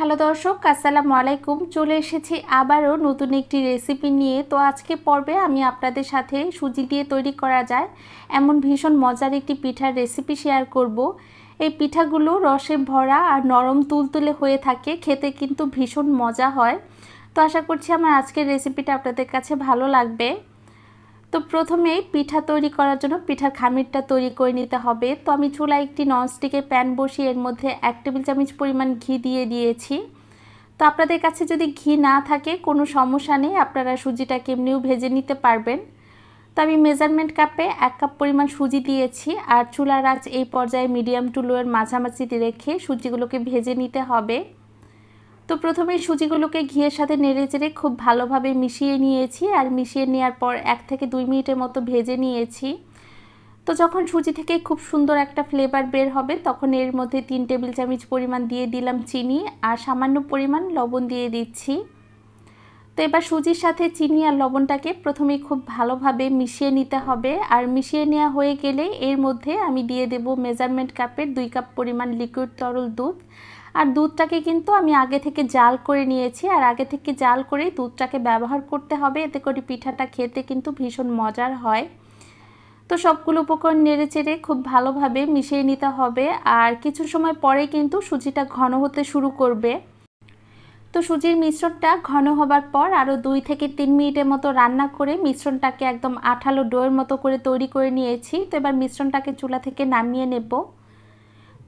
Hello দর্শক আসসালামু আলাইকুম চলে এসেছি আবারও নতুন একটি রেসিপি নিয়ে তো আজকে পর্বে আমি আপনাদের সাথে সুজি দিয়ে তৈরি করা যায় এমন ভীষণ মজার একটি পিঠার রেসিপি শেয়ার করব। এই পিঠাগুলো রসে ভরা আর নরম তুলতুলে হয়ে থাকে খেতে কিন্তু ভীষণ মজা হয় তো আশা করছি আমার আজকের রেসিপিটা আপনাদের কাছে ভালো লাগবে তো প্রথমেই পিঠা তৈরি করার জন্য পিঠার খামিরটা তৈরি করে নিতে হবে তো আমি চুলায় একটি ননস্টিকের প্যান বসিয়ে এর মধ্যে এক টেবিল চামচ পরিমাণ ঘি দিয়ে দিয়েছি তো আপনাদের কাছে যদি ঘি না থাকে কোনো সমস্যা নেই আপনারা সুজিটাকে এমনিও ভেজে নিতে পারবেন তো আমি মেজারমেন্ট কাপে এক কাপ পরিমাণ সুজি দিয়েছি আর চুলার আঁচ এই পর্যায়ে মিডিয়াম টু লোয়ের মাঝামাঝি রেখে সুজিগুলোকে ভেজে নিতে হবে তো প্রথমে সুজিগুলোকে ঘিয়ের সাথে নেড়ে চেড়ে খুব ভালোভাবে মিশিয়ে নিয়েছি আর মিশিয়ে নেওয়ার পর এক থেকে দুই মিনিটের মতো ভেজে নিয়েছি তো যখন সুজি থেকে খুব সুন্দর একটা ফ্লেভার বের হবে তখন এর মধ্যে তিন টেবিল চামচ পরিমাণ দিয়ে দিলাম চিনি আর সামান্য পরিমাণ লবণ দিয়ে দিচ্ছি তো এবার সুজির সাথে চিনি আর লবণটাকে প্রথমে খুব ভালোভাবে মিশিয়ে নিতে হবে আর মিশিয়ে নেওয়া হয়ে গেলে এর মধ্যে আমি দিয়ে দেব মেজারমেন্ট কাপের দুই কাপ পরিমাণ লিকুইড তরল দুধ আর দুধটাকে কিন্তু আমি আগে থেকে জাল করে নিয়েছি আর আগে থেকে জাল করেই দুধটাকে ব্যবহার করতে হবে এতে করে পিঠাটা খেতে কিন্তু ভীষণ মজার হয় তো সবগুলো উপকরণ নেড়ে চেড়ে খুব ভালোভাবে মিশিয়ে নিতে হবে আর কিছু সময় পরে কিন্তু সুজিটা ঘন হতে শুরু করবে তো সুজির মিশ্রণটা ঘন হবার পর আরও দুই থেকে তিন মিনিটের মতো রান্না করে মিশ্রণটাকে একদম আঠালো ডোয়ের মতো করে তৈরি করে নিয়েছি তো এবার মিশ্রণটাকে চুলা থেকে নামিয়ে নেবো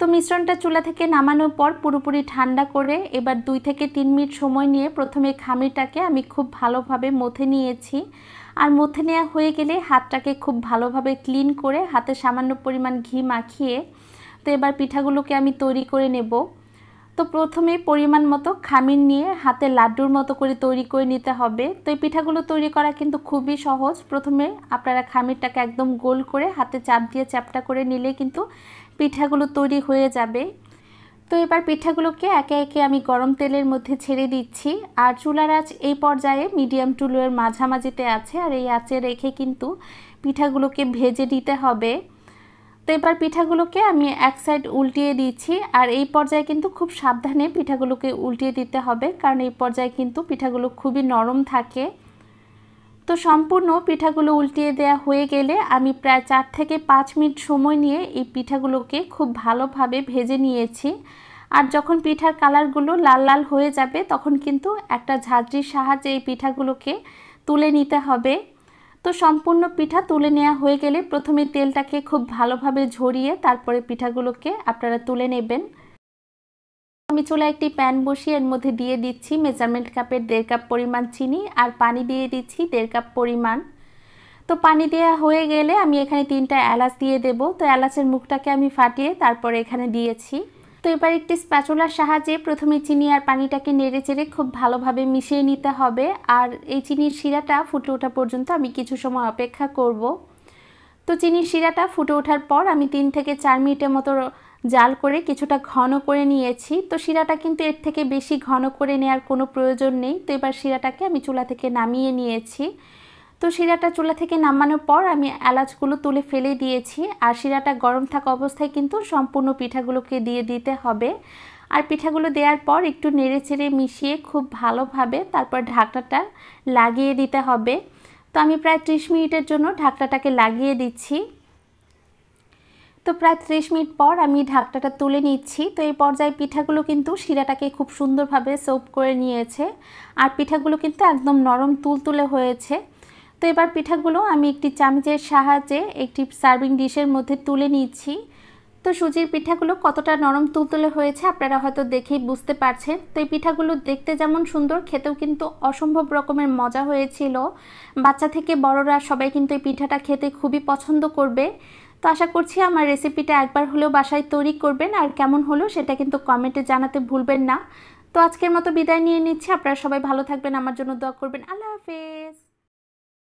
তো মিশ্রণটা চুলা থেকে নামানোর পর পুরোপুরি ঠান্ডা করে এবার দুই থেকে তিন মিনিট সময় নিয়ে প্রথমে খামিটাকে আমি খুব ভালোভাবে মথে নিয়েছি আর মথে নেওয়া হয়ে গেলে হাতটাকে খুব ভালোভাবে ক্লিন করে হাতে সামান্য পরিমাণ ঘি মাখিয়ে তো এবার পিঠাগুলোকে আমি তৈরি করে নেবো তো প্রথমে পরিমাণ মতো খামির নিয়ে হাতে লাড্ডুর মতো করে তৈরি করে নিতে হবে তো এই পিঠাগুলো তৈরি করা কিন্তু খুবই সহজ প্রথমে আপনারা খামিরটাকে একদম গোল করে হাতে চাপ দিয়ে চ্যাপটা করে নিলে কিন্তু পিঠাগুলো তৈরি হয়ে যাবে তো এবার পিঠাগুলোকে একে একে আমি গরম তেলের মধ্যে ছেড়ে দিচ্ছি আর চুলার আঁচ এই পর্যায়ে মিডিয়াম টুলোয়ের মাঝামাঝিতে আছে আর এই আঁচে রেখে কিন্তু পিঠাগুলোকে ভেজে দিতে হবে তো এবার পিঠাগুলোকে আমি এক সাইড উল্টিয়ে দিচ্ছি আর এই পর্যায়ে কিন্তু খুব সাবধানে পিঠাগুলোকে উল্টিয়ে দিতে হবে কারণ এই পর্যায়ে কিন্তু পিঠাগুলো খুবই নরম থাকে তো সম্পূর্ণ পিঠাগুলো উল্টিয়ে দেয়া হয়ে গেলে আমি প্রায় চার থেকে পাঁচ মিনিট সময় নিয়ে এই পিঠাগুলোকে খুব ভালোভাবে ভেজে নিয়েছি আর যখন পিঠার কালারগুলো লাল লাল হয়ে যাবে তখন কিন্তু একটা ঝাঁঝরির সাহায্যে এই পিঠাগুলোকে তুলে নিতে হবে তো সম্পূর্ণ পিঠা তুলে নেওয়া হয়ে গেলে প্রথমে তেলটাকে খুব ভালোভাবে ঝরিয়ে তারপরে পিঠাগুলোকে আপনারা তুলে নেবেন আমি চলে একটি প্যান বসিয়ে এর মধ্যে দিয়ে দিচ্ছি মেজারমেন্ট কাপের দেড় কাপ পরিমাণ চিনি আর পানি দিয়ে দিচ্ছি দেড় কাপ পরিমাণ তো পানি দেওয়া হয়ে গেলে আমি এখানে তিনটা এলাচ দিয়ে দেব তো এলাচের মুখটাকে আমি ফাটিয়ে তারপরে এখানে দিয়েছি এবার একটি স্প্যাচুলার সাহায্যে প্রথমে চিনি আর পানিটাকে নেড়ে চেড়ে খুব ভালোভাবে মিশিয়ে নিতে হবে আর এই চিনির শিরাটা ফুটে ওঠা পর্যন্ত আমি কিছু সময় অপেক্ষা করব তো চিনির শিরাটা ফুটে ওঠার পর আমি তিন থেকে চার মিনিটের মতো জাল করে কিছুটা ঘন করে নিয়েছি তো শিরাটা কিন্তু এর থেকে বেশি ঘন করে নেওয়ার কোনো প্রয়োজন নেই তো এবার শিরাটাকে আমি চুলা থেকে নামিয়ে নিয়েছি তো শিরাটা চুলা থেকে নামানোর পর আমি এলাচগুলো তুলে ফেলে দিয়েছি আর শিরাটা গরম থাকা অবস্থায় কিন্তু সম্পূর্ণ পিঠাগুলোকে দিয়ে দিতে হবে আর পিঠাগুলো দেওয়ার পর একটু নেড়েচেড়ে মিশিয়ে খুব ভালোভাবে তারপর ঢাকনাটা লাগিয়ে দিতে হবে তো আমি প্রায় ত্রিশ মিনিটের জন্য ঢাকনাটাকে লাগিয়ে দিচ্ছি তো প্রায় ত্রিশ মিনিট পর আমি ঢাকটাটা তুলে নিচ্ছি তো এই পর্যায়ে পিঠাগুলো কিন্তু শিরাটাকে খুব সুন্দরভাবে সোপ করে নিয়েছে আর পিঠাগুলো কিন্তু একদম নরম তুলতুলে হয়েছে তো এবার পিঠাগুলো আমি একটি চামচের সাহায্যে একটি সার্ভিং ডিশের মধ্যে তুলে নিচ্ছি তো সুজির পিঠাগুলো কতটা নরম তুলতুলে হয়েছে আপনারা হয়তো দেখেই বুঝতে পারছেন তো এই পিঠাগুলো দেখতে যেমন সুন্দর খেতেও কিন্তু অসম্ভব রকমের মজা হয়েছিল বাচ্চা থেকে বড়রা সবাই কিন্তু এই পিঠাটা খেতে খুবই পছন্দ করবে তো আশা করছি আমার রেসিপিটা একবার হলেও বাসায় তৈরি করবেন আর কেমন হলো সেটা কিন্তু কমেন্টে জানাতে ভুলবেন না তো আজকের মতো বিদায় নিয়ে নিচ্ছি আপনারা সবাই ভালো থাকবেন আমার জন্য দোয়া করবেন আল্লাহ হাফেজ